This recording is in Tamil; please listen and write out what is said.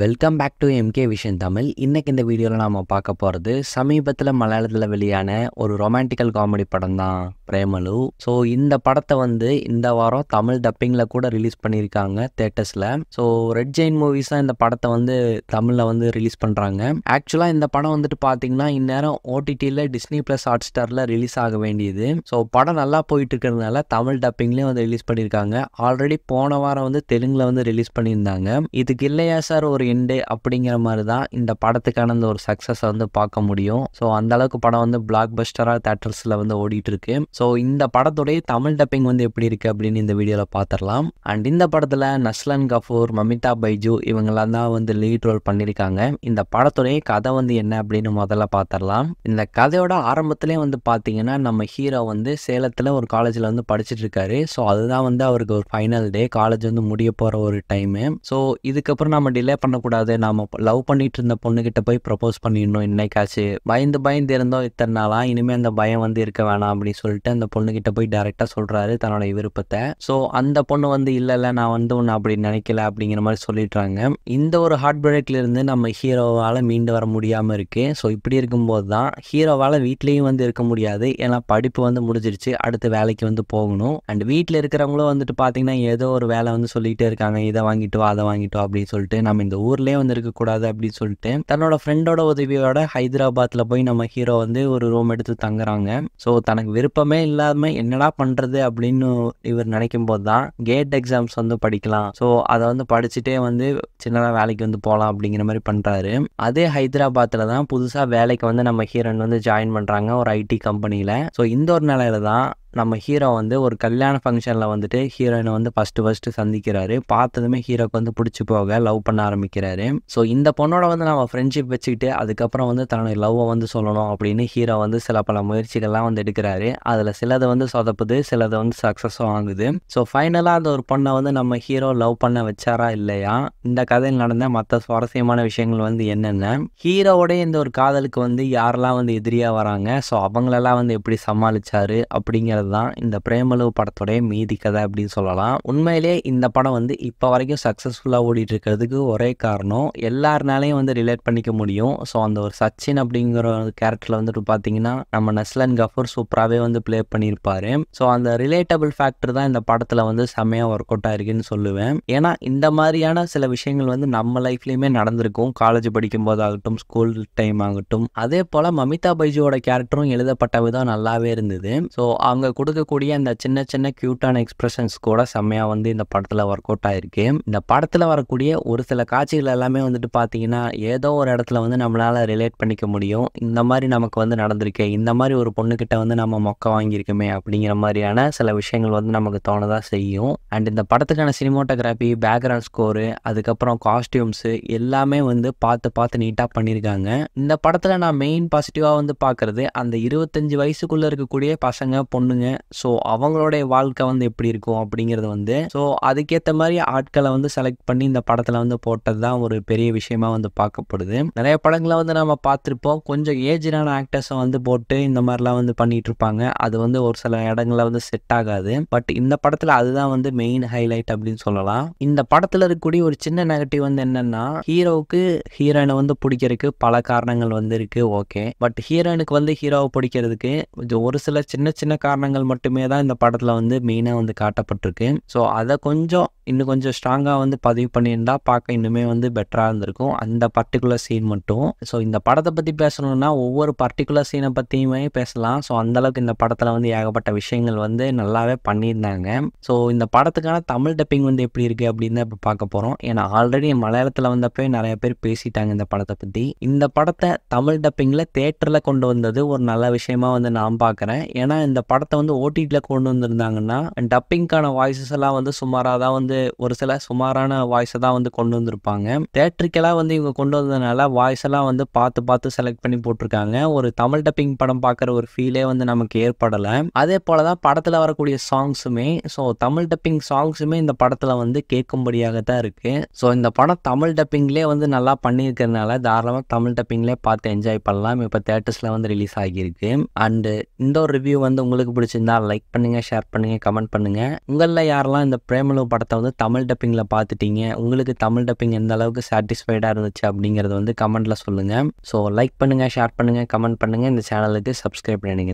welcome back to MK vision Tamil இன்றைக்கி இந்த வீடியோவில் நாம் பார்க்க போகிறது சமீபத்தில் மலையாளத்தில் வெளியான ஒரு ரொமான்டிக்கல் காமெடி படம் தான் பிரேமலு ஸோ இந்த படத்தை வந்து இந்த வாரம் தமிழ் டப்பிங்கில் கூட ரிலீஸ் பண்ணியிருக்காங்க தேட்டர்ஸில் ஸோ ரெட் ஜெயின் மூவிஸ் தான் இந்த படத்தை வந்து தமிழில் வந்து ரிலீஸ் பண்ணுறாங்க ஆக்சுவலாக இந்த படம் வந்துட்டு பார்த்தீங்கன்னா இந்நேரம் ஓடிடியில் டிஸ்னி ப்ளஸ் ஹாட் ஸ்டாரில் ரிலீஸ் ஆக வேண்டியது ஸோ படம் நல்லா போயிட்டு இருக்கிறதுனால தமிழ் டப்பிங்லேயும் வந்து ரிலீஸ் பண்ணியிருக்காங்க ஆல்ரெடி போன வாரம் வந்து தெலுங்கில் வந்து ரிலீஸ் பண்ணியிருந்தாங்க இதுக்கு இல்லையா சார் ஒரு எண்டு அப்படிங்கிற மாதிரி தான் இந்த படத்துக்கான அந்த ஒரு சக்ஸஸை வந்து பார்க்க முடியும் ஸோ அந்த அளவுக்கு படம் வந்து பிளாக் பஸ்டராக தேட்டர்ஸில் வந்து ஓடிட்டு இருக்கு ஸோ இந்த படத்துடைய தமிழ் டப்பிங் வந்து எப்படி இருக்கு அப்படின்னு இந்த வீடியோவில் பார்த்துடலாம் அண்ட் இந்த படத்தில் நஸ்லன் கஃபூர் மமிதா பைஜு இவங்கெல்லாம் தான் வந்து லீட் ரோல் பண்ணியிருக்காங்க இந்த படத்துடைய கதை வந்து என்ன அப்படின்னு முதல்ல பார்த்துடலாம் இந்த கதையோட ஆரம்பத்திலே வந்து பார்த்தீங்கன்னா நம்ம ஹீரோ வந்து சேலத்தில் ஒரு காலேஜில் வந்து படிச்சுட்டு இருக்காரு ஸோ அதுதான் வந்து அவருக்கு ஒரு ஃபைனல் டே காலேஜ் வந்து முடிய போகிற ஒரு டைமு ஸோ இதுக்கப்புறம் நம்ம டிலே பண்ண பண்ணக்கூடாது நாம் லவ் பண்ணிட்டு இருந்த பொண்ணுக்கிட்ட போய் ப்ரப்போஸ் பண்ணிடணும் இன்னைக்காச்சு பயந்து பயந்து இருந்தோம் இத்தனை நாளாக இனிமேல் அந்த பயம் வந்து இருக்க வேணாம் அப்படின்னு சொல்லிட்டு அந்த பொண்ணுக்கிட்ட போய் டேரெக்டாக சொல்கிறாரு தன்னோட விருப்பத்தை ஸோ அந்த பொண்ணு வந்து இல்லை இல்லை நான் வந்து ஒன்று அப்படி நினைக்கல அப்படிங்கிற மாதிரி சொல்லிடுறாங்க இந்த ஒரு ஹார்ட் பிரேக்லேருந்து நம்ம ஹீரோவால் மீண்டு வர முடியாமல் இருக்குது ஸோ இப்படி இருக்கும்போது தான் ஹீரோவால் வீட்லேயும் வந்து இருக்க முடியாது ஏன்னா படிப்பு வந்து முடிஞ்சிருச்சு அடுத்து வேலைக்கு வந்து போகணும் அண்ட் வீட்டில் இருக்கிறவங்களும் வந்துட்டு பார்த்தீங்கன்னா ஏதோ ஒரு வேலை வந்து சொல்லிகிட்டே இருக்காங்க இதை வாங்கிட்டு அதை வாங்கிட்டோம் அப்படின்னு சொல்லிட்டு நம்ம இந்த ஊர்லேயே வந்து இருக்கக்கூடாது அப்படின்னு சொல்லிட்டு தன்னோட ஃப்ரெண்டோட உதவியோட ஹைதராபாத்தில் போய் நம்ம ஹீரோ வந்து ஒரு ரூம் எடுத்து தங்குறாங்க ஸோ தனக்கு விருப்பமே இல்லாமல் என்னடா பண்ணுறது அப்படின்னு இவர் நினைக்கும் போது தான் கேட் எக்ஸாம்ஸ் வந்து படிக்கலாம் ஸோ அதை வந்து படிச்சுட்டே வந்து சின்னதாக வேலைக்கு வந்து போகலாம் அப்படிங்கிற மாதிரி பண்ணுறாரு அதே ஹைதராபாத்தில் தான் புதுசாக வேலைக்கு வந்து நம்ம ஹீரோன் வந்து ஜாயின் பண்ணுறாங்க ஒரு ஐடி கம்பெனியில் ஸோ இந்த ஒரு நிலையில தான் நம்ம ஹீரோ வந்து ஒரு கல்யாண ஃபங்க்ஷனில் வந்துட்டு ஹீரோயினை வந்து ஃபஸ்ட்டு ஃபஸ்ட்டு சந்திக்கிறாரு பார்த்ததுமே ஹீரோக்கு வந்து பிடிச்சி போக லவ் பண்ண ஆரம்பிக்கிறாரு ஸோ இந்த பொண்ணோட வந்து நம்ம ஃப்ரெண்ட்ஷிப் வச்சுக்கிட்டு அதுக்கப்புறம் வந்து தன்னுடைய லவ்வை வந்து சொல்லணும் அப்படின்னு ஹீரோ வந்து சில பல முயற்சிகள்லாம் வந்து எடுக்கிறாரு அதில் சிலதை வந்து சொதப்புது சிலதை வந்து சக்ஸஸும் ஆகுது ஸோ ஃபைனலாக அந்த ஒரு பொண்ணை வந்து நம்ம ஹீரோ லவ் பண்ண வச்சாரா இல்லையா இந்த கதையில் நடந்த மற்ற சுவாரஸ்யமான விஷயங்கள் வந்து என்னென்ன ஹீரோவோடைய இந்த ஒரு காதலுக்கு வந்து யாரெல்லாம் வந்து எதிரியாக வராங்க ஸோ அவங்களெல்லாம் வந்து எப்படி சமாளித்தார் அப்படிங்கிறத அப்படிங்கிறது தான் இந்த பிரேமளவு படத்துடைய மீதி கதை அப்படின்னு சொல்லலாம் உண்மையிலே இந்த படம் வந்து இப்போ வரைக்கும் சக்ஸஸ்ஃபுல்லாக ஓடிட்டு இருக்கிறதுக்கு ஒரே காரணம் எல்லாருனாலையும் வந்து ரிலேட் பண்ணிக்க முடியும் ஸோ அந்த ஒரு சச்சின் அப்படிங்கிற ஒரு கேரக்டரில் வந்துட்டு பார்த்தீங்கன்னா நம்ம நஸ்லன் கஃபூர் சூப்பராகவே வந்து ப்ளே பண்ணியிருப்பார் ஸோ அந்த ரிலேட்டபிள் ஃபேக்டர் தான் இந்த படத்தில் வந்து செம்மையாக ஒர்க் அவுட்டாக இருக்குன்னு சொல்லுவேன் ஏன்னா இந்த மாதிரியான சில விஷயங்கள் வந்து நம்ம லைஃப்லேயுமே நடந்திருக்கும் காலேஜ் படிக்கும் போதாகட்டும் ஸ்கூல் டைம் ஆகட்டும் அதே போல் மமிதா பைஜியோட கேரக்டரும் எழுதப்பட்ட விதம் நல்லாவே இருந்தது ஸோ அவங்க கொடுக்கக்கூடிய அந்த சின்ன சின்ன க்யூட்டான எக்ஸ்ப்ரெஷன்ஸ் கூட செம்மையாக வந்து இந்த படத்தில் ஒர்க் அவுட் ஆகிருக்கு இந்த படத்தில் வரக்கூடிய ஒரு சில காட்சிகள் எல்லாமே வந்துட்டு பார்த்தீங்கன்னா ஏதோ ஒரு இடத்துல வந்து நம்மளால் ரிலேட் பண்ணிக்க முடியும் இந்த மாதிரி நமக்கு வந்து நடந்திருக்கு இந்த மாதிரி ஒரு பொண்ணுக்கிட்ட வந்து நம்ம மொக்க வாங்கியிருக்கோமே அப்படிங்கிற மாதிரியான சில விஷயங்கள் வந்து நமக்கு தோணதாக செய்யும் அண்ட் இந்த படத்துக்கான சினிமோட்டோகிராஃபி பேக்ரவுண்ட் ஸ்கோரு அதுக்கப்புறம் காஸ்டியூம்ஸு எல்லாமே வந்து பார்த்து பார்த்து நீட்டாக பண்ணியிருக்காங்க இந்த படத்தில் நான் மெயின் பாசிட்டிவாக வந்து பார்க்குறது அந்த இருபத்தஞ்சி வயசுக்குள்ளே இருக்கக்கூடிய பசங்க பொண்ணுங்க ஸோ அவங்களுடைய வாழ்க்கை வந்து எப்படி இருக்கும் அப்படிங்கிறது வந்து ஸோ அதுக்கேற்ற மாதிரி ஆட்களை வந்து செலக்ட் பண்ணி இந்த படத்தில் வந்து போட்டது தான் ஒரு பெரிய விஷயமா வந்து பார்க்கப்படுது நிறைய படங்களை வந்து நம்ம பார்த்துருப்போம் கொஞ்சம் ஏஜ்டான ஆக்டர்ஸை வந்து போட்டு இந்த மாதிரிலாம் வந்து பண்ணிட்டு இருப்பாங்க அது வந்து ஒரு சில இடங்களில் வந்து செட் ஆகாது பட் இந்த படத்தில் அதுதான் வந்து மெயின் ஹைலைட் அப்படின்னு சொல்லலாம் இந்த படத்தில் இருக்கக்கூடிய ஒரு சின்ன நெகட்டிவ் வந்து என்னன்னா ஹீரோவுக்கு ஹீரோயினை வந்து பிடிக்கிறதுக்கு பல காரணங்கள் வந்து இருக்கு ஓகே பட் ஹீரோயினுக்கு வந்து ஹீரோவை பிடிக்கிறதுக்கு ஒரு சில சின்ன சின்ன காரணங்கள் காரணங்கள் மட்டுமே தான் இந்த படத்தில் வந்து மெயினாக வந்து காட்டப்பட்டிருக்கு ஸோ அதை கொஞ்சம் இன்னும் கொஞ்சம் ஸ்ட்ராங்காக வந்து பதிவு பண்ணியிருந்தால் பார்க்க இன்னுமே வந்து பெட்டராக இருந்திருக்கும் அந்த பர்டிகுலர் சீன் மட்டும் ஸோ இந்த படத்தை பற்றி பேசணும்னா ஒவ்வொரு பர்டிகுலர் சீனை பற்றியுமே பேசலாம் ஸோ அந்தளவுக்கு இந்த படத்தில் வந்து ஏகப்பட்ட விஷயங்கள் வந்து நல்லாவே பண்ணியிருந்தாங்க ஸோ இந்த படத்துக்கான தமிழ் டப்பிங் வந்து எப்படி இருக்குது அப்படின்னு இப்போ பார்க்க போகிறோம் ஏன்னா ஆல்ரெடி மலையாளத்தில் வந்தப்போ நிறைய பேர் பேசிட்டாங்க இந்த படத்தை பற்றி இந்த படத்தை தமிழ் டப்பிங்கில் தேட்டரில் கொண்டு வந்தது ஒரு நல்ல விஷயமா வந்து நான் பார்க்குறேன் ஏன்னா இந்த படத்தை பாட்டை வந்து ஓடிடியில் கொண்டு வந்திருந்தாங்கன்னா டப்பிங்க்கான வாய்ஸஸ் எல்லாம் வந்து சுமாராக தான் வந்து ஒரு சில சுமாரான வாய்ஸை தான் வந்து கொண்டு வந்திருப்பாங்க தேட்டருக்கெல்லாம் வந்து இவங்க கொண்டு வந்ததுனால வாய்ஸ் எல்லாம் வந்து பார்த்து பார்த்து செலக்ட் பண்ணி போட்டிருக்காங்க ஒரு தமிழ் டப்பிங் படம் பார்க்குற ஒரு ஃபீலே வந்து நமக்கு ஏற்படலை அதே போல தான் படத்தில் வரக்கூடிய சாங்ஸுமே ஸோ தமிழ் டப்பிங் சாங்ஸுமே இந்த படத்தில் வந்து கேட்கும்படியாக தான் இருக்குது ஸோ இந்த படம் தமிழ் டப்பிங்லேயே வந்து நல்லா பண்ணியிருக்கிறதுனால தாராளமாக தமிழ் டப்பிங்லேயே பார்த்து என்ஜாய் பண்ணலாம் இப்போ தேட்டர்ஸில் வந்து ரிலீஸ் ஆகியிருக்கு அண்டு இந்த ஒரு ரிவ்யூ வந்து உங்களுக்கு பிடிச்சி பிடிச்சிருந்தா லைக் பண்ணுங்கள் ஷேர் பண்ணுங்கள் கமெண்ட் பண்ணுங்கள் உங்களில் யாரெல்லாம் இந்த பிரேமலு படத்தை வந்து தமிழ் டப்பிங்கில் பார்த்துட்டீங்க உங்களுக்கு தமிழ் டப்பிங் எந்த அளவுக்கு சாட்டிஸ்ஃபைடாக இருந்துச்சு அப்படிங்கிறது வந்து கமெண்ட்டில் சொல்லுங்கள் ஸோ லைக் பண்ணுங்கள் ஷேர் பண்ணுங்கள் கமெண்ட் பண்ணுங்கள் இந்த சேனலுக்கு சப்ஸ்கிரைப் பண்ணிடுங்க